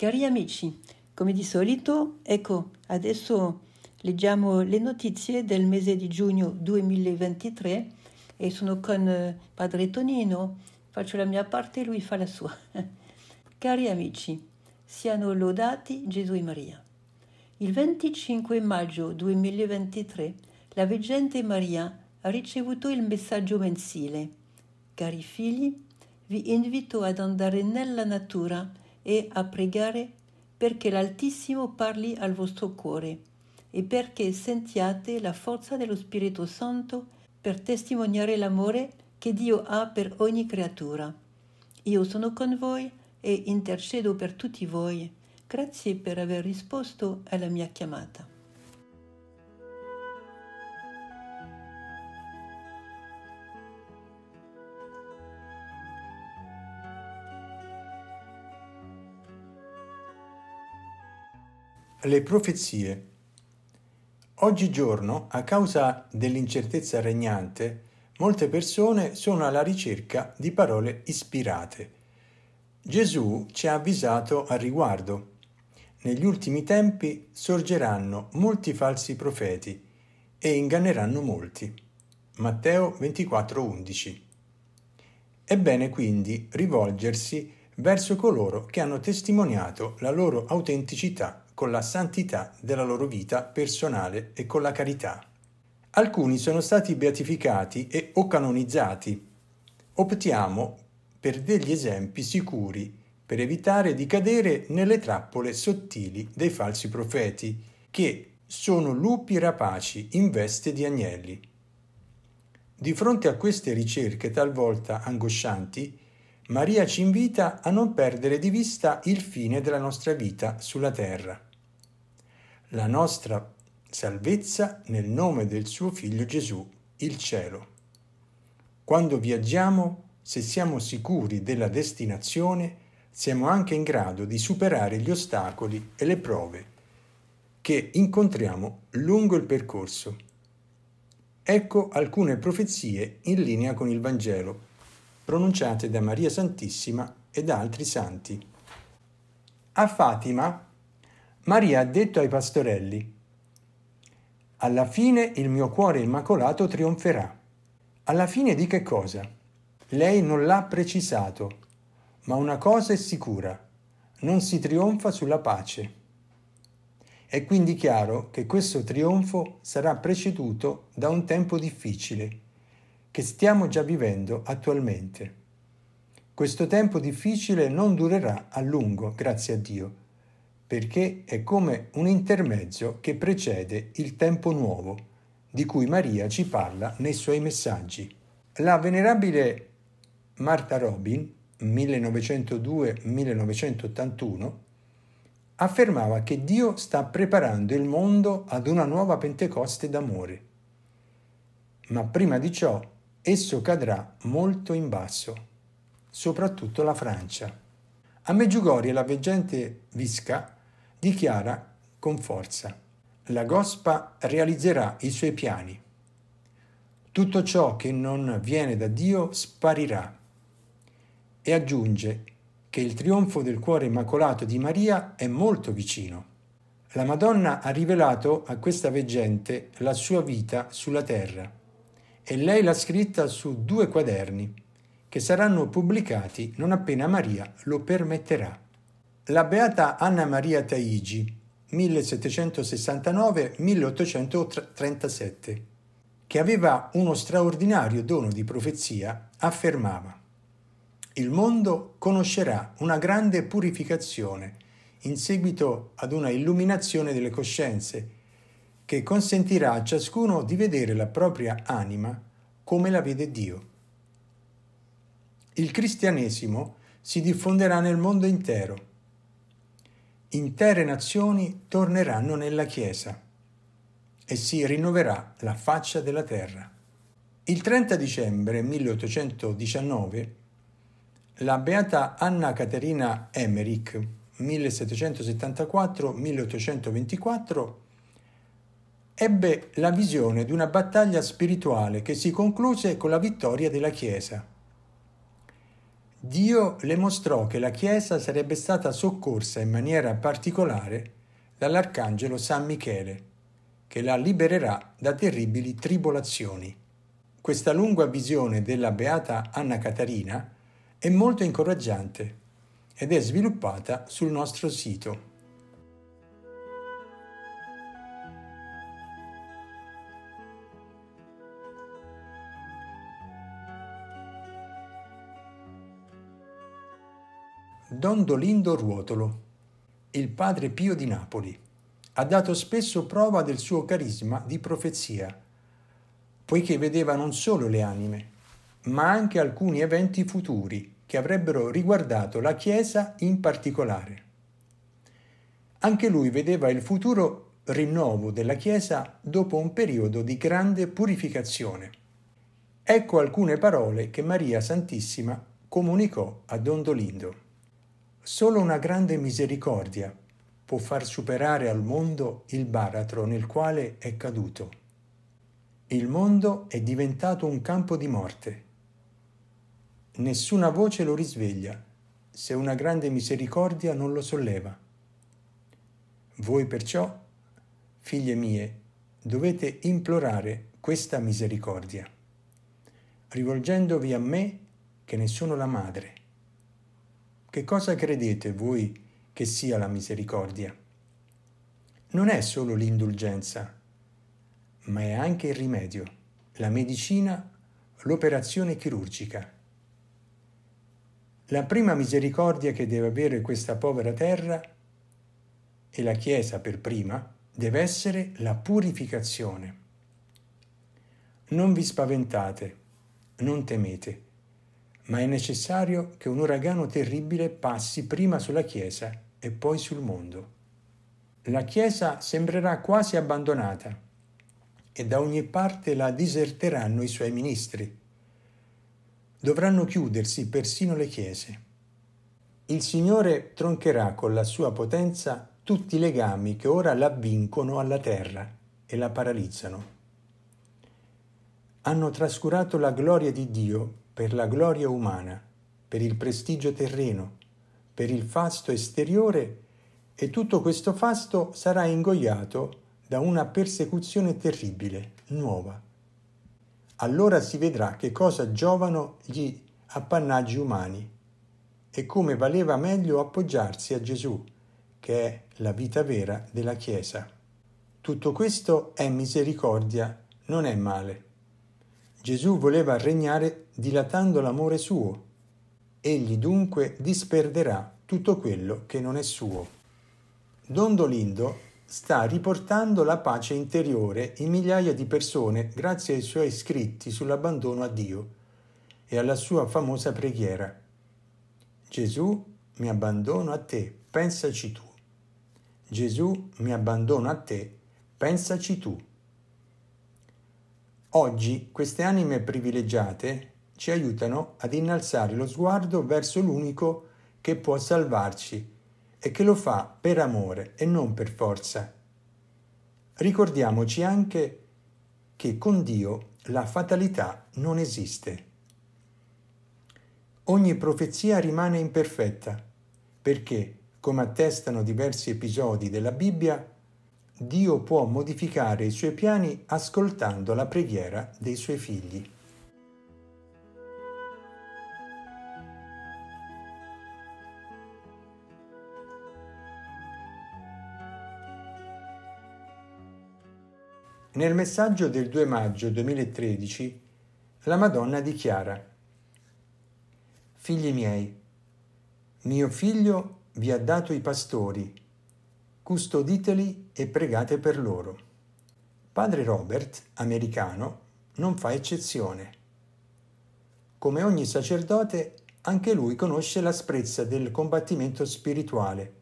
Cari amici, come di solito, ecco, adesso leggiamo le notizie del mese di giugno 2023 e sono con eh, padre Tonino, faccio la mia parte, e lui fa la sua. Cari amici, siano lodati Gesù e Maria. Il 25 maggio 2023 la Veggente Maria ha ricevuto il messaggio mensile. Cari figli, vi invito ad andare nella natura e a pregare perché l'Altissimo parli al vostro cuore e perché sentiate la forza dello Spirito Santo per testimoniare l'amore che Dio ha per ogni creatura. Io sono con voi e intercedo per tutti voi. Grazie per aver risposto alla mia chiamata. Le profezie. Oggigiorno, a causa dell'incertezza regnante, molte persone sono alla ricerca di parole ispirate. Gesù ci ha avvisato al riguardo. Negli ultimi tempi sorgeranno molti falsi profeti e inganneranno molti. Matteo 24:11. È bene quindi rivolgersi verso coloro che hanno testimoniato la loro autenticità con la santità della loro vita personale e con la carità. Alcuni sono stati beatificati e o canonizzati. Optiamo per degli esempi sicuri per evitare di cadere nelle trappole sottili dei falsi profeti, che sono lupi rapaci in veste di agnelli. Di fronte a queste ricerche talvolta angoscianti, Maria ci invita a non perdere di vista il fine della nostra vita sulla terra la nostra salvezza nel nome del suo Figlio Gesù, il cielo. Quando viaggiamo, se siamo sicuri della destinazione, siamo anche in grado di superare gli ostacoli e le prove che incontriamo lungo il percorso. Ecco alcune profezie in linea con il Vangelo, pronunciate da Maria Santissima e da altri santi. A Fatima Maria ha detto ai pastorelli, alla fine il mio cuore immacolato trionferà. Alla fine di che cosa? Lei non l'ha precisato, ma una cosa è sicura, non si trionfa sulla pace. È quindi chiaro che questo trionfo sarà preceduto da un tempo difficile, che stiamo già vivendo attualmente. Questo tempo difficile non durerà a lungo, grazie a Dio, perché è come un intermezzo che precede il tempo nuovo, di cui Maria ci parla nei suoi messaggi. La venerabile Marta Robin, 1902-1981, affermava che Dio sta preparando il mondo ad una nuova Pentecoste d'amore. Ma prima di ciò esso cadrà molto in basso, soprattutto la Francia. A Meggiugorie la veggente Visca dichiara con forza, la Gospa realizzerà i suoi piani. Tutto ciò che non viene da Dio sparirà. E aggiunge che il trionfo del cuore immacolato di Maria è molto vicino. La Madonna ha rivelato a questa veggente la sua vita sulla terra e lei l'ha scritta su due quaderni che saranno pubblicati non appena Maria lo permetterà la beata Anna Maria Taigi, 1769-1837, che aveva uno straordinario dono di profezia, affermava Il mondo conoscerà una grande purificazione in seguito ad una illuminazione delle coscienze che consentirà a ciascuno di vedere la propria anima come la vede Dio. Il cristianesimo si diffonderà nel mondo intero intere nazioni torneranno nella Chiesa e si rinnoverà la faccia della terra. Il 30 dicembre 1819 la beata Anna Caterina Emmerich, 1774-1824, ebbe la visione di una battaglia spirituale che si concluse con la vittoria della Chiesa. Dio le mostrò che la Chiesa sarebbe stata soccorsa in maniera particolare dall'Arcangelo San Michele, che la libererà da terribili tribolazioni. Questa lunga visione della beata Anna Catarina è molto incoraggiante ed è sviluppata sul nostro sito Don Dolindo Ruotolo, il padre Pio di Napoli, ha dato spesso prova del suo carisma di profezia, poiché vedeva non solo le anime, ma anche alcuni eventi futuri che avrebbero riguardato la Chiesa in particolare. Anche lui vedeva il futuro rinnovo della Chiesa dopo un periodo di grande purificazione. Ecco alcune parole che Maria Santissima comunicò a Don Dolindo. Solo una grande misericordia può far superare al mondo il baratro nel quale è caduto. Il mondo è diventato un campo di morte. Nessuna voce lo risveglia se una grande misericordia non lo solleva. Voi perciò, figlie mie, dovete implorare questa misericordia, rivolgendovi a me che ne sono la madre che cosa credete voi che sia la misericordia? Non è solo l'indulgenza, ma è anche il rimedio, la medicina, l'operazione chirurgica. La prima misericordia che deve avere questa povera terra, e la Chiesa per prima, deve essere la purificazione. Non vi spaventate, non temete ma è necessario che un uragano terribile passi prima sulla Chiesa e poi sul mondo. La Chiesa sembrerà quasi abbandonata e da ogni parte la diserteranno i suoi ministri. Dovranno chiudersi persino le chiese. Il Signore troncherà con la sua potenza tutti i legami che ora l'avvincono alla terra e la paralizzano. Hanno trascurato la gloria di Dio per la gloria umana, per il prestigio terreno, per il fasto esteriore e tutto questo fasto sarà ingoiato da una persecuzione terribile, nuova. Allora si vedrà che cosa giovano gli appannaggi umani e come valeva meglio appoggiarsi a Gesù, che è la vita vera della Chiesa. Tutto questo è misericordia, non è male. Gesù voleva regnare dilatando l'amore suo. Egli dunque disperderà tutto quello che non è suo. Don Dolindo sta riportando la pace interiore in migliaia di persone grazie ai suoi scritti sull'abbandono a Dio e alla sua famosa preghiera. Gesù, mi abbandono a te, pensaci tu. Gesù, mi abbandono a te, pensaci tu. Oggi queste anime privilegiate, ci aiutano ad innalzare lo sguardo verso l'unico che può salvarci e che lo fa per amore e non per forza. Ricordiamoci anche che con Dio la fatalità non esiste. Ogni profezia rimane imperfetta perché, come attestano diversi episodi della Bibbia, Dio può modificare i suoi piani ascoltando la preghiera dei suoi figli. Nel messaggio del 2 maggio 2013 la Madonna dichiara Figli miei, mio figlio vi ha dato i pastori, custoditeli e pregate per loro. Padre Robert, americano, non fa eccezione. Come ogni sacerdote, anche lui conosce l'asprezza del combattimento spirituale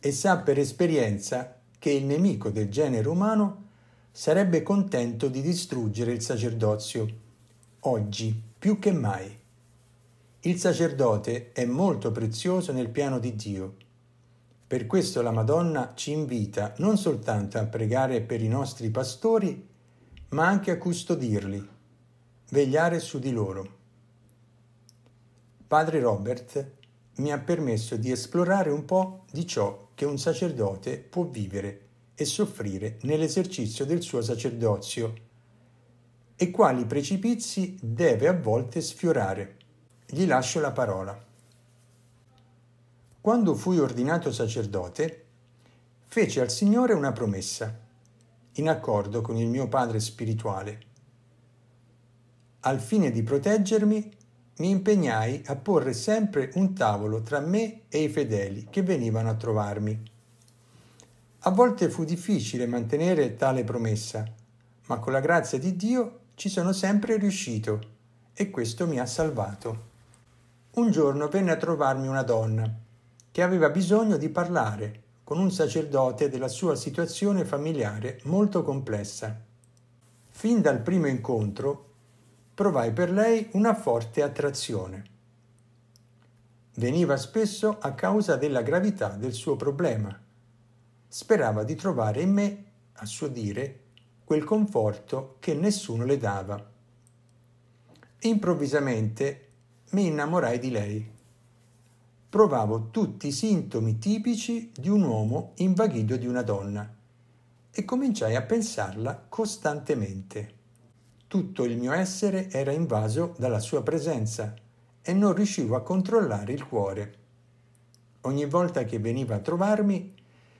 e sa per esperienza che il nemico del genere umano è sarebbe contento di distruggere il sacerdozio, oggi più che mai. Il sacerdote è molto prezioso nel piano di Dio. Per questo la Madonna ci invita non soltanto a pregare per i nostri pastori, ma anche a custodirli, vegliare su di loro. Padre Robert mi ha permesso di esplorare un po' di ciò che un sacerdote può vivere e soffrire nell'esercizio del suo sacerdozio e quali precipizi deve a volte sfiorare. Gli lascio la parola. Quando fui ordinato sacerdote, feci al Signore una promessa, in accordo con il mio Padre spirituale. Al fine di proteggermi, mi impegnai a porre sempre un tavolo tra me e i fedeli che venivano a trovarmi a volte fu difficile mantenere tale promessa, ma con la grazia di Dio ci sono sempre riuscito e questo mi ha salvato. Un giorno venne a trovarmi una donna che aveva bisogno di parlare con un sacerdote della sua situazione familiare molto complessa. Fin dal primo incontro provai per lei una forte attrazione. Veniva spesso a causa della gravità del suo problema Sperava di trovare in me, a suo dire, quel conforto che nessuno le dava. Improvvisamente mi innamorai di lei. Provavo tutti i sintomi tipici di un uomo invaghito di una donna e cominciai a pensarla costantemente. Tutto il mio essere era invaso dalla sua presenza e non riuscivo a controllare il cuore. Ogni volta che veniva a trovarmi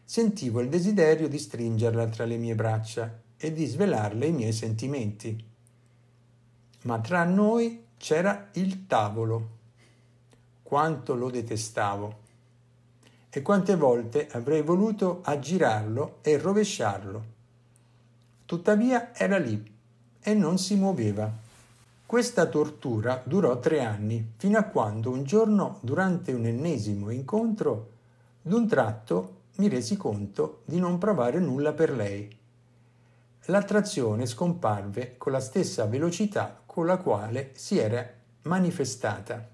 sentivo il desiderio di stringerla tra le mie braccia e di svelarle i miei sentimenti. Ma tra noi c'era il tavolo. Quanto lo detestavo. E quante volte avrei voluto aggirarlo e rovesciarlo. Tuttavia era lì e non si muoveva. Questa tortura durò tre anni, fino a quando un giorno, durante un ennesimo incontro, d'un tratto mi resi conto di non provare nulla per lei. L'attrazione scomparve con la stessa velocità con la quale si era manifestata.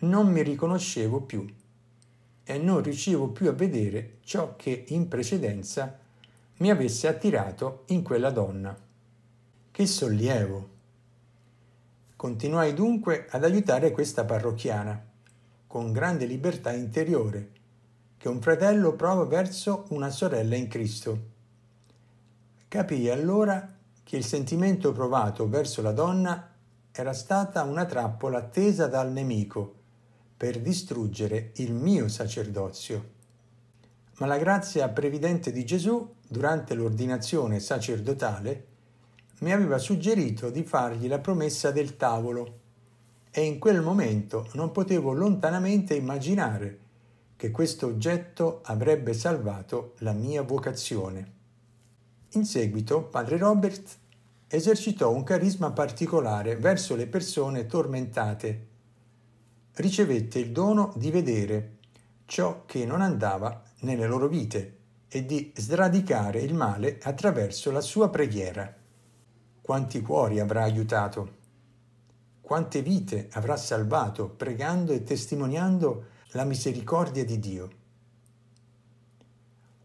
Non mi riconoscevo più e non riuscivo più a vedere ciò che in precedenza mi avesse attirato in quella donna. Che sollievo! Continuai dunque ad aiutare questa parrocchiana, con grande libertà interiore, che un fratello prova verso una sorella in Cristo. Capì allora che il sentimento provato verso la donna era stata una trappola tesa dal nemico per distruggere il mio sacerdozio. Ma la grazia previdente di Gesù, durante l'ordinazione sacerdotale, mi aveva suggerito di fargli la promessa del tavolo e in quel momento non potevo lontanamente immaginare che questo oggetto avrebbe salvato la mia vocazione. In seguito, padre Robert esercitò un carisma particolare verso le persone tormentate. Ricevette il dono di vedere ciò che non andava nelle loro vite e di sradicare il male attraverso la sua preghiera. Quanti cuori avrà aiutato? Quante vite avrà salvato pregando e testimoniando la misericordia di Dio.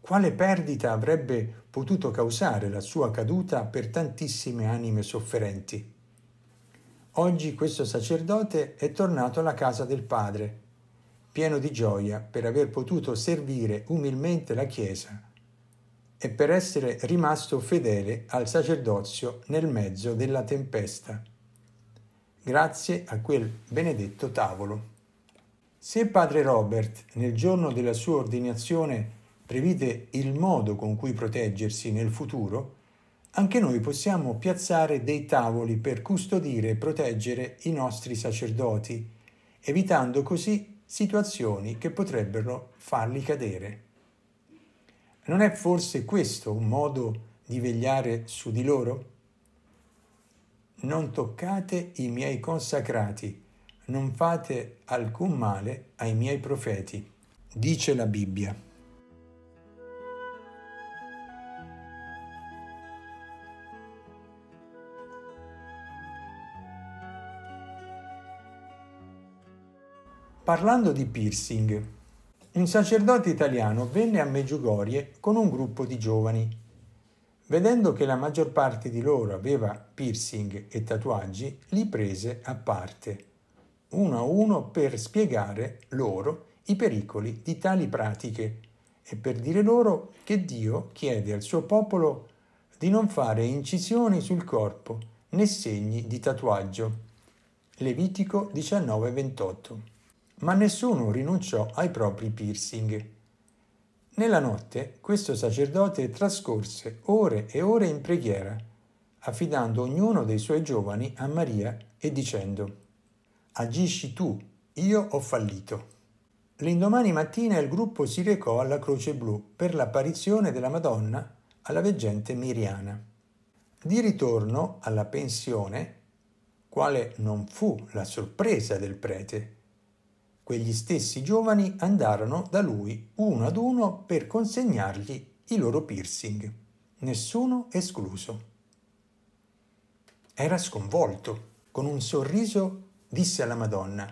Quale perdita avrebbe potuto causare la sua caduta per tantissime anime sofferenti? Oggi questo sacerdote è tornato alla casa del Padre, pieno di gioia per aver potuto servire umilmente la Chiesa e per essere rimasto fedele al sacerdozio nel mezzo della tempesta. Grazie a quel benedetto tavolo. Se padre Robert, nel giorno della sua ordinazione, previde il modo con cui proteggersi nel futuro, anche noi possiamo piazzare dei tavoli per custodire e proteggere i nostri sacerdoti, evitando così situazioni che potrebbero farli cadere. Non è forse questo un modo di vegliare su di loro? Non toccate i miei consacrati, non fate alcun male ai miei profeti, dice la Bibbia. Parlando di piercing, un sacerdote italiano venne a Meggiugorie con un gruppo di giovani. Vedendo che la maggior parte di loro aveva piercing e tatuaggi, li prese a parte uno a uno per spiegare loro i pericoli di tali pratiche e per dire loro che Dio chiede al suo popolo di non fare incisioni sul corpo né segni di tatuaggio. Levitico 19:28. Ma nessuno rinunciò ai propri piercing. Nella notte questo sacerdote trascorse ore e ore in preghiera, affidando ognuno dei suoi giovani a Maria e dicendo Agisci tu, io ho fallito. L'indomani mattina il gruppo si recò alla Croce Blu per l'apparizione della Madonna alla veggente Miriana. Di ritorno alla pensione, quale non fu la sorpresa del prete, quegli stessi giovani andarono da lui uno ad uno per consegnargli i loro piercing, nessuno escluso. Era sconvolto, con un sorriso disse alla Madonna,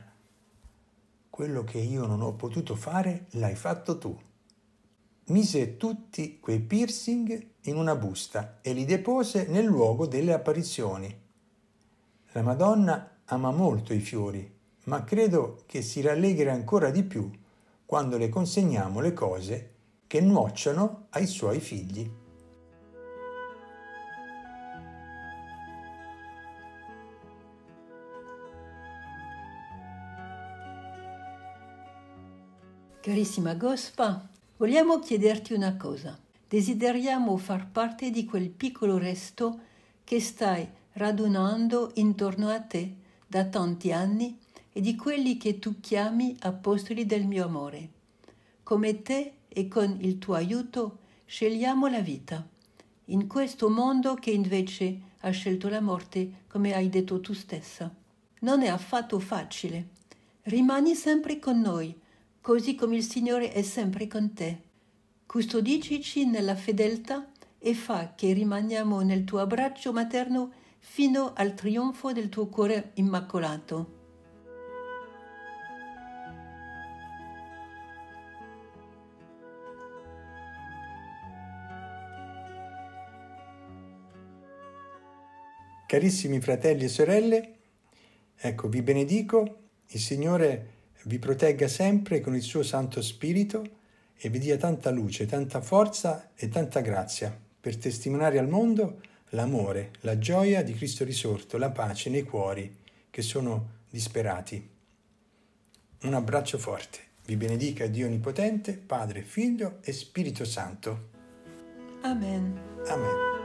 quello che io non ho potuto fare l'hai fatto tu. Mise tutti quei piercing in una busta e li depose nel luogo delle apparizioni. La Madonna ama molto i fiori, ma credo che si rallegri ancora di più quando le consegniamo le cose che nuocciono ai suoi figli. Carissima Gospa, vogliamo chiederti una cosa. Desideriamo far parte di quel piccolo resto che stai radunando intorno a te da tanti anni e di quelli che tu chiami apostoli del mio amore. Come te e con il tuo aiuto scegliamo la vita, in questo mondo che invece ha scelto la morte, come hai detto tu stessa. Non è affatto facile. Rimani sempre con noi così come il Signore è sempre con te. Custodicici nella fedeltà e fa che rimaniamo nel tuo abbraccio materno fino al trionfo del tuo cuore immacolato. Carissimi fratelli e sorelle, ecco, vi benedico, il Signore vi protegga sempre con il suo Santo Spirito e vi dia tanta luce, tanta forza e tanta grazia per testimoniare al mondo l'amore, la gioia di Cristo risorto, la pace nei cuori che sono disperati. Un abbraccio forte. Vi benedica Dio Onnipotente, Padre, Figlio e Spirito Santo. Amen. Amen.